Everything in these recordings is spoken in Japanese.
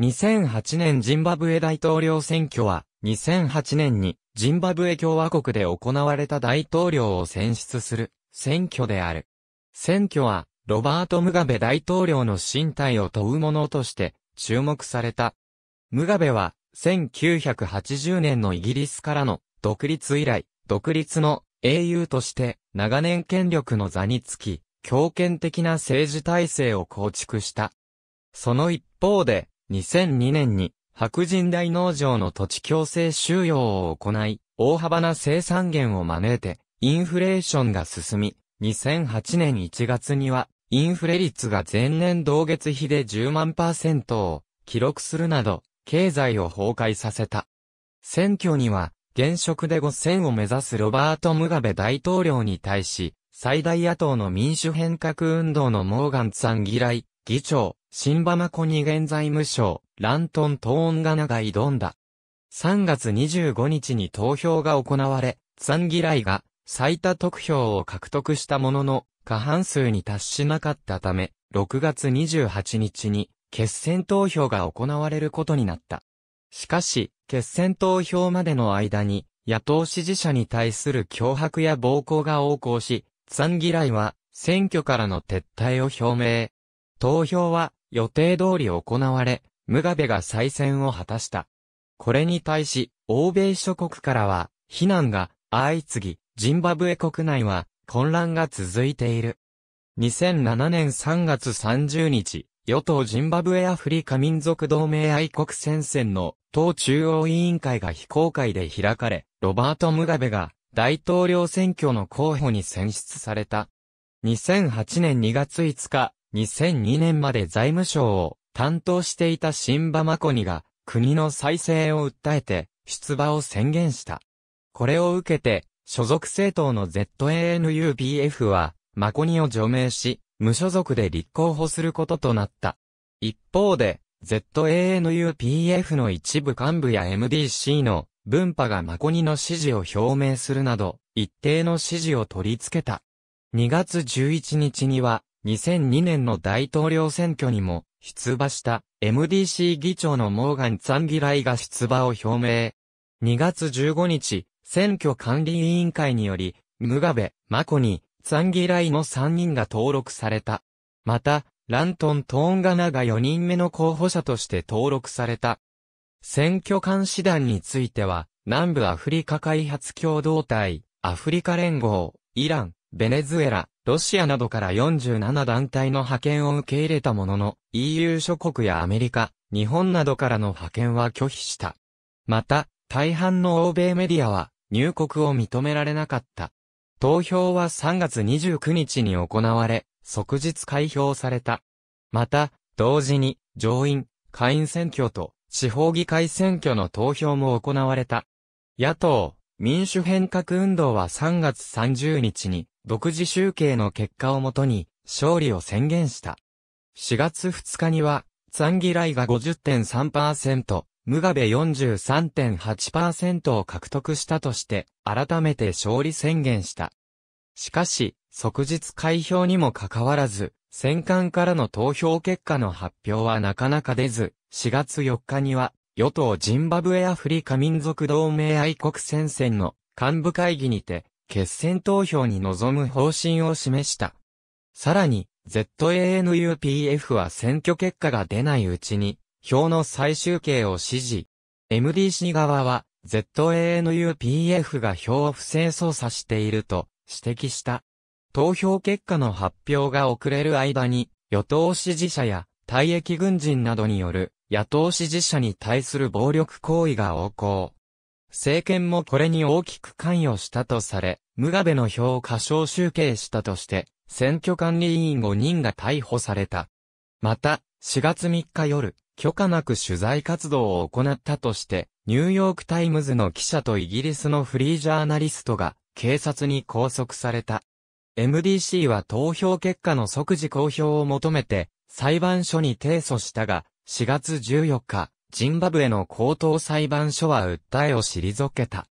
2008年ジンバブエ大統領選挙は、2008年にジンバブエ共和国で行われた大統領を選出する選挙である。選挙は、ロバート・ムガベ大統領の身体を問うものとして注目された。ムガベは、1980年のイギリスからの独立以来、独立の英雄として長年権力の座につき、強権的な政治体制を構築した。その一方で、2002年に白人大農場の土地強制収容を行い、大幅な生産源を招いて、インフレーションが進み、2008年1月には、インフレ率が前年同月比で10万パーセントを記録するなど、経済を崩壊させた。選挙には、現職で5000を目指すロバート・ムガベ大統領に対し、最大野党の民主変革運動のモーガンツさん議来、議長、新馬マコに現在無償、ラントントーンガナが挑んだ。3月25日に投票が行われ、ツァンギライが最多得票を獲得したものの、過半数に達しなかったため、6月28日に決選投票が行われることになった。しかし、決選投票までの間に、野党支持者に対する脅迫や暴行が横行し、ツァンギライは選挙からの撤退を表明。投票は予定通り行われ、ムガベが再選を果たした。これに対し、欧米諸国からは、非難が相次ぎ、ジンバブエ国内は混乱が続いている。2007年3月30日、与党ジンバブエアフリカ民族同盟愛国戦線の党中央委員会が非公開で開かれ、ロバート・ムガベが大統領選挙の候補に選出された。2008年2月5日、2002年まで財務省を担当していた新馬マコニが国の再生を訴えて出馬を宣言した。これを受けて所属政党の ZANUBF はマコニを除名し無所属で立候補することとなった。一方で ZANUPF の一部幹部や MDC の分派がマコニの支持を表明するなど一定の支持を取り付けた。2月11日には2002年の大統領選挙にも出馬した MDC 議長のモーガン・ツァンギライが出馬を表明。2月15日、選挙管理委員会により、ムガベ、マコニ、ツァンギライの3人が登録された。また、ラントン・トーンガナが4人目の候補者として登録された。選挙監視団については、南部アフリカ開発共同体、アフリカ連合、イラン、ベネズエラ、ロシアなどから47団体の派遣を受け入れたものの、EU 諸国やアメリカ、日本などからの派遣は拒否した。また、大半の欧米メディアは入国を認められなかった。投票は3月29日に行われ、即日開票された。また、同時に上院、下院選挙と地方議会選挙の投票も行われた。野党、民主変革運動は3月30日に独自集計の結果をもとに、勝利を宣言した。4月2日には、ザンギライが50.3%、ムガベ43.8%を獲得したとして、改めて勝利宣言した。しかし、即日開票にもかかわらず、戦艦からの投票結果の発表はなかなか出ず、4月4日には、与党ジンバブエアフリカ民族同盟愛国戦線の幹部会議にて、決選投票に臨む方針を示した。さらに、ZANUPF は選挙結果が出ないうちに、票の再集計を指示。MDC 側は、ZANUPF が票を不正操作していると指摘した。投票結果の発表が遅れる間に、与党支持者や退役軍人などによる野党支持者に対する暴力行為が横行。政権もこれに大きく関与したとされ、ムガベの票を過小集計したとして、選挙管理委員5人が逮捕された。また、4月3日夜、許可なく取材活動を行ったとして、ニューヨークタイムズの記者とイギリスのフリージャーナリストが警察に拘束された。MDC は投票結果の即時公表を求めて裁判所に提訴したが、4月14日、ジンバブエの高等裁判所は訴えを退けた。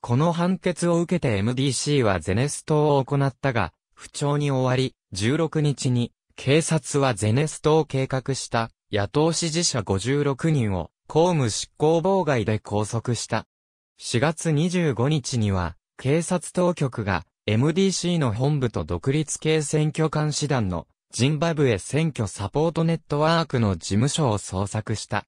この判決を受けて MDC はゼネストを行ったが、不調に終わり、16日に、警察はゼネストを計画した野党支持者56人を公務執行妨害で拘束した。4月25日には、警察当局が MDC の本部と独立系選挙監視団のジンバブエ選挙サポートネットワークの事務所を捜索した。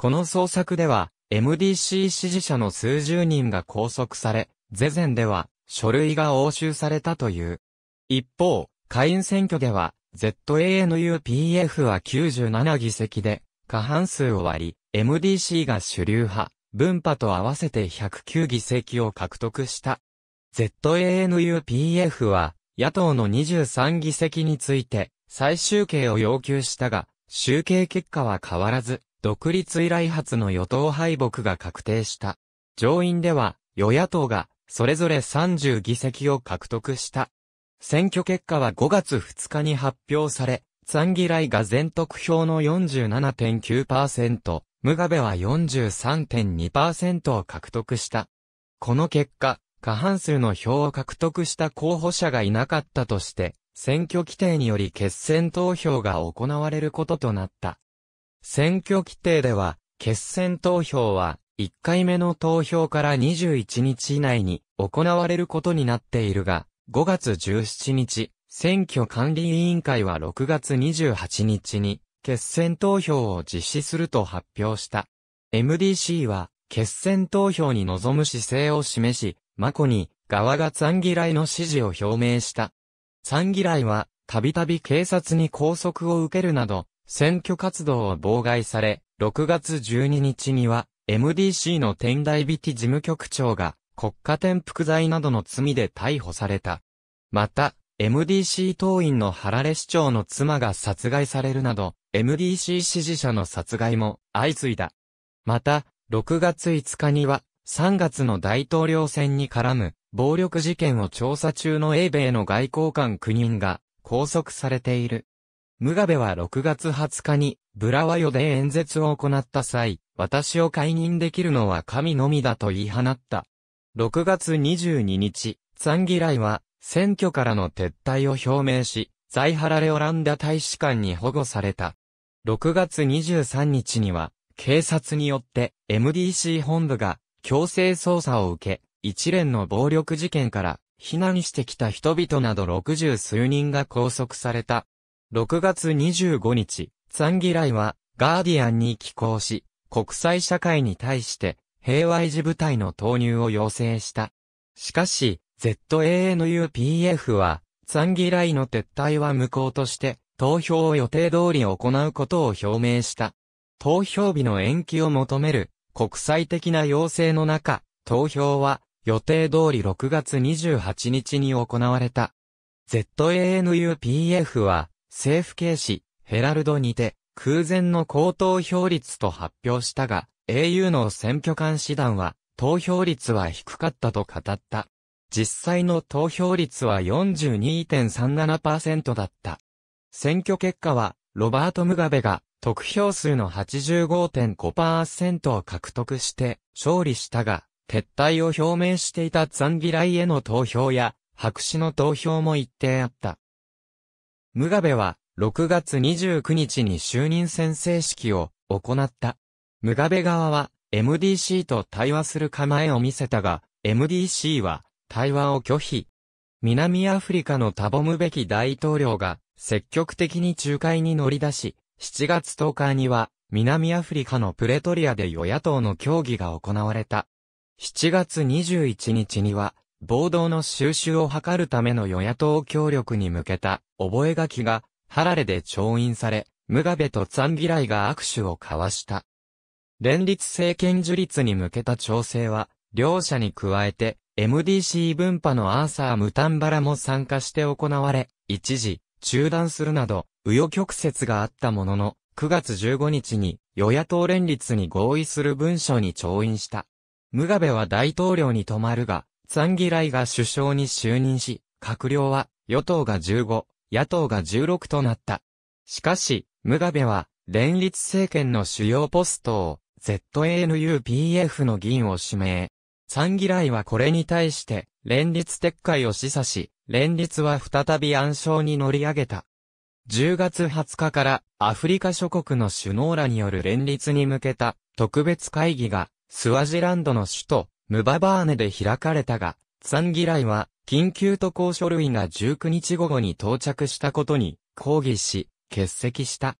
この捜索では、MDC 支持者の数十人が拘束され、ゼゼンでは、書類が押収されたという。一方、下院選挙では、ZANUPF は97議席で、過半数を割り、MDC が主流派、分派と合わせて109議席を獲得した。ZANUPF は、野党の23議席について、再集計を要求したが、集計結果は変わらず、独立以来初の与党敗北が確定した。上院では、与野党が、それぞれ30議席を獲得した。選挙結果は5月2日に発表され、残議来が全得票の47.9%、ムガベは43.2%を獲得した。この結果、過半数の票を獲得した候補者がいなかったとして、選挙規定により決選投票が行われることとなった。選挙規定では、決選投票は、1回目の投票から21日以内に行われることになっているが、5月17日、選挙管理委員会は6月28日に、決選投票を実施すると発表した。MDC は、決選投票に臨む姿勢を示し、マコに、側が残嫌来の支持を表明した。残嫌来は、たびたび警察に拘束を受けるなど、選挙活動を妨害され、6月12日には、MDC の天台ビティ事務局長が、国家転覆罪などの罪で逮捕された。また、MDC 党員のハラレ市長の妻が殺害されるなど、MDC 支持者の殺害も相次いだ。また、6月5日には、3月の大統領選に絡む暴力事件を調査中の英米の外交官9人が拘束されている。ムガベは6月20日に、ブラワヨで演説を行った際、私を解任できるのは神のみだと言い放った。6月22日、ザンギライは、選挙からの撤退を表明し、ザイハラレオランダ大使館に保護された。6月23日には、警察によって MDC 本部が強制捜査を受け、一連の暴力事件から避難してきた人々など60数人が拘束された。6月25日、ザンギライは、ガーディアンに寄稿し、国際社会に対して、平和維持部隊の投入を要請した。しかし、ZANUPF は、ザンギライの撤退は無効として、投票を予定通り行うことを表明した。投票日の延期を求める、国際的な要請の中、投票は、予定通り6月28日に行われた。ZANUPF は、政府軽視、ヘラルドにて、空前の高投票率と発表したが、au の選挙監視団は、投票率は低かったと語った。実際の投票率は42.37%だった。選挙結果は、ロバート・ムガベが、得票数の85.5%を獲得して、勝利したが、撤退を表明していたザンギライへの投票や、白紙の投票も一定あった。ムガベは6月29日に就任宣誓式を行った。ムガベ側は MDC と対話する構えを見せたが、MDC は対話を拒否。南アフリカのタボムべき大統領が積極的に仲介に乗り出し、7月10日には南アフリカのプレトリアで与野党の協議が行われた。7月21日には暴動の収拾を図るための与野党協力に向けた覚書がハラレで調印され、ムガベとツァンギライが握手を交わした。連立政権樹立に向けた調整は、両者に加えて、MDC 分派のアーサー・ムタンバラも参加して行われ、一時、中断するなど、右与曲折があったものの、9月15日に、与野党連立に合意する文書に調印した。ムガベは大統領に止まるが、ザンギライが首相に就任し、閣僚は与党が15、野党が16となった。しかし、ムガベは、連立政権の主要ポストを、ZANUPF の議員を指名。サンギライはこれに対して、連立撤回を示唆し、連立は再び暗礁に乗り上げた。10月20日からアフリカ諸国の首脳らによる連立に向けた特別会議がスワジランドの首都ムババーネで開かれたが、ツァンギライは、緊急渡航書類が19日午後に到着したことに、抗議し、欠席した。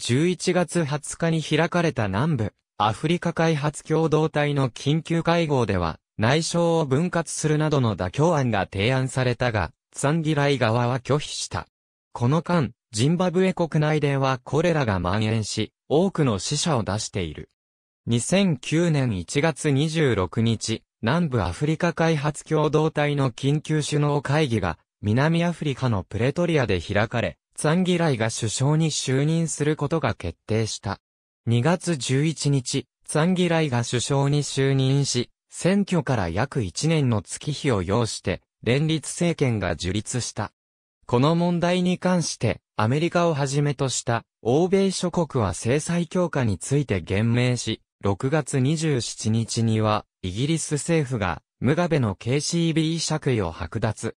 11月20日に開かれた南部、アフリカ開発共同体の緊急会合では、内相を分割するなどの妥協案が提案されたが、ツァンギライ側は拒否した。この間、ジンバブエ国内ではコレラが蔓延し、多くの死者を出している。2009年1月26日、南部アフリカ開発共同体の緊急首脳会議が、南アフリカのプレトリアで開かれ、ザンギライが首相に就任することが決定した。2月11日、ザンギライが首相に就任し、選挙から約1年の月日を要して、連立政権が樹立した。この問題に関して、アメリカをはじめとした、欧米諸国は制裁強化について言明し、6月27日には、イギリス政府が、ムガベの KCB 借位を剥奪。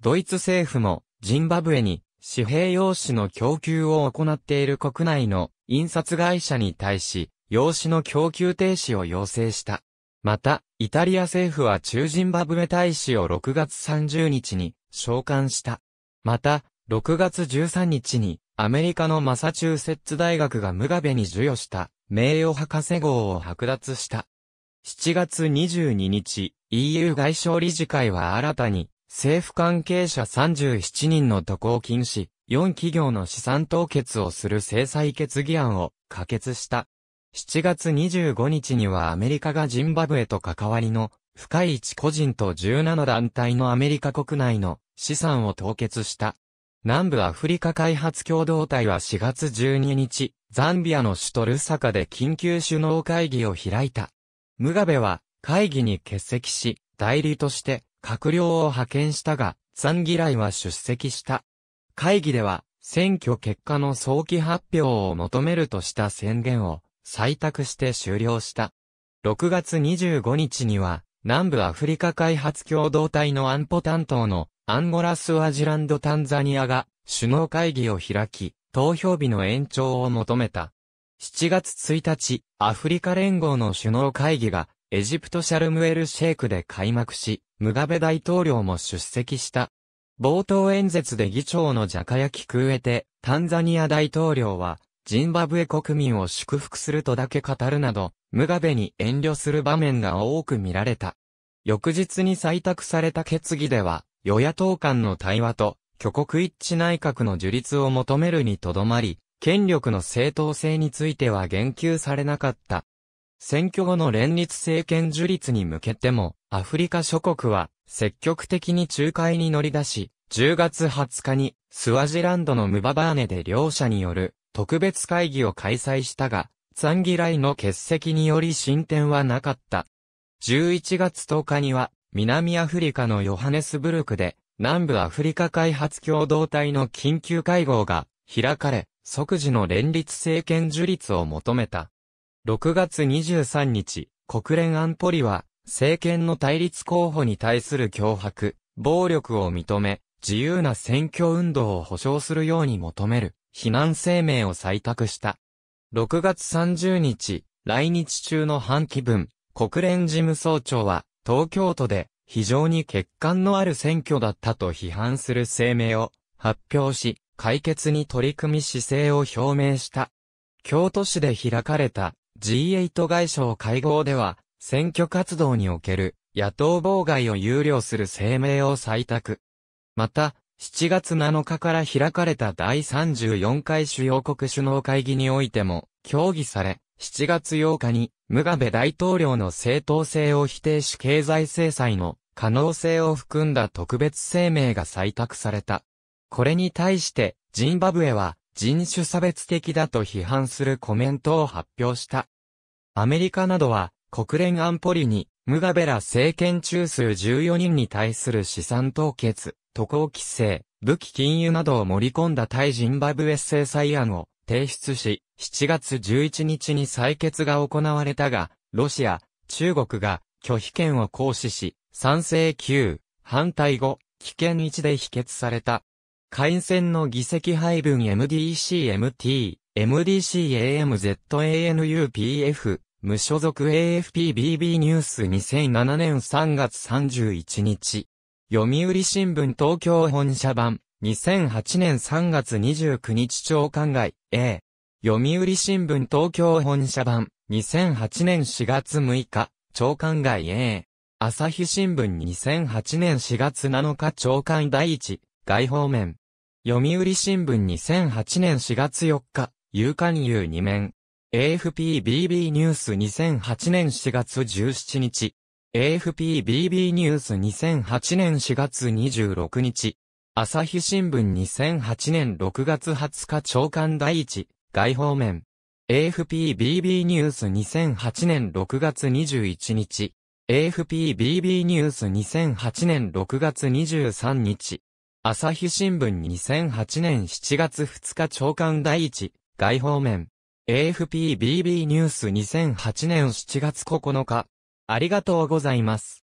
ドイツ政府も、ジンバブエに、紙幣用紙の供給を行っている国内の印刷会社に対し、用紙の供給停止を要請した。また、イタリア政府は中ジンバブエ大使を6月30日に召喚した。また、6月13日にアメリカのマサチューセッツ大学がムガベに授与した名誉博士号を剥奪した。7月22日、EU 外相理事会は新たに政府関係者37人の渡航禁止、4企業の資産凍結をする制裁決議案を可決した。7月25日にはアメリカがジンバブエと関わりの深い一個人と17団体のアメリカ国内の資産を凍結した。南部アフリカ開発共同体は4月12日、ザンビアの首都ルサカで緊急首脳会議を開いた。ムガベは会議に欠席し、代理として閣僚を派遣したが、ザンギライは出席した。会議では、選挙結果の早期発表を求めるとした宣言を採択して終了した。6月25日には、南部アフリカ開発共同体の安保担当のアンゴラスワジランドタンザニアが首脳会議を開き、投票日の延長を求めた。7月1日、アフリカ連合の首脳会議がエジプトシャルムエルシェイクで開幕し、ムガベ大統領も出席した。冒頭演説で議長のジャカヤキクエテ、タンザニア大統領は、ジンバブエ国民を祝福するとだけ語るなど、ムガベに遠慮する場面が多く見られた。翌日に採択された決議では、与野党間の対話と、挙国一致内閣の樹立を求めるにとどまり、権力の正当性については言及されなかった。選挙後の連立政権樹立に向けても、アフリカ諸国は積極的に仲介に乗り出し、10月20日にスワジランドのムババーネで両者による特別会議を開催したが、残ンギライの欠席により進展はなかった。11月10日には南アフリカのヨハネスブルクで、南部アフリカ開発共同体の緊急会合が開かれ、即時の連立政権樹立を求めた。6月23日、国連安保理は、政権の対立候補に対する脅迫、暴力を認め、自由な選挙運動を保障するように求める、非難声明を採択した。6月30日、来日中の半期分、国連事務総長は、東京都で非常に欠陥のある選挙だったと批判する声明を発表し、解決に取り組み姿勢を表明した。京都市で開かれた G8 外相会合では、選挙活動における野党妨害を憂慮する声明を採択。また、7月7日から開かれた第34回主要国首脳会議においても協議され、7月8日に、ムガベ大統領の正当性を否定し経済制裁の可能性を含んだ特別声明が採択された。これに対して、ジンバブエは人種差別的だと批判するコメントを発表した。アメリカなどは、国連安保理に、ムガベラ政権中枢14人に対する資産凍結、渡航規制、武器禁輸などを盛り込んだ対ジンバブエ制裁案を提出し、7月11日に採決が行われたが、ロシア、中国が拒否権を行使し、賛成9、反対5、危険1で否決された。会員選の議席配分 m d c m t MDCAMZANUPF、無所属 AFPBB ニュース2007年3月31日。読売新聞東京本社版、2008年3月29日長官外 A。読売新聞東京本社版、2008年4月6日、長官外 A。朝日新聞2008年4月7日長官第一、外方面。読売新聞2008年4月4日、有刊有2面。AFPBB ニュース2008年4月17日。AFPBB ニュース2008年4月26日。朝日新聞2008年6月20日長官第一、外方面。AFPBB ニュース2008年6月21日。AFPBB ニュース2008年6月23日。朝日新聞2008年7月2日長官第一、外方面。AFPBB ニュース2008年7月9日。ありがとうございます。